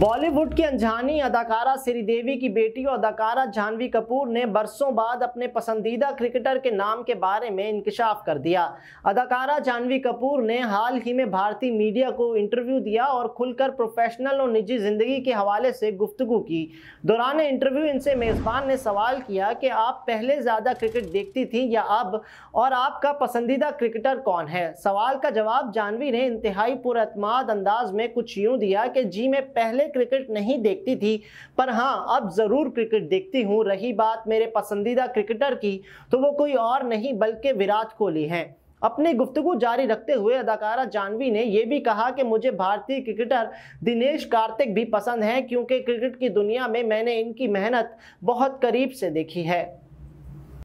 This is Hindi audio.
बॉलीवुड की अनजानी अदाकारा श्रीदेवी की बेटी और अदाकारा जानवी कपूर ने बरसों बाद अपने पसंदीदा क्रिकेटर के नाम के बारे में इंकशाफ कर दिया अदाकारा जानवी कपूर ने हाल ही में भारतीय मीडिया को इंटरव्यू दिया और खुलकर प्रोफेशनल और निजी ज़िंदगी के हवाले से गुफ्तु की दौरान इंटरव्यू इनसे मेज़बान ने सवाल किया कि आप पहले ज़्यादा क्रिकेट देखती थी या अब और आपका पसंदीदा क्रिकेटर कौन है सवाल का जवाब जानवी ने इंतहाई पुरमाद अंदाज में कुछ यूँ दिया कि जी मैं पहले पहले क्रिकेट नहीं देखती थी पर हाँ अब ज़रूर क्रिकेट देखती हूँ रही बात मेरे पसंदीदा क्रिकेटर की तो वो कोई और नहीं बल्कि विराट कोहली हैं अपनी गुफ्तु जारी रखते हुए अदाकारा जानवी ने यह भी कहा कि मुझे भारतीय क्रिकेटर दिनेश कार्तिक भी पसंद हैं क्योंकि क्रिकेट की दुनिया में मैंने इनकी मेहनत बहुत करीब से देखी है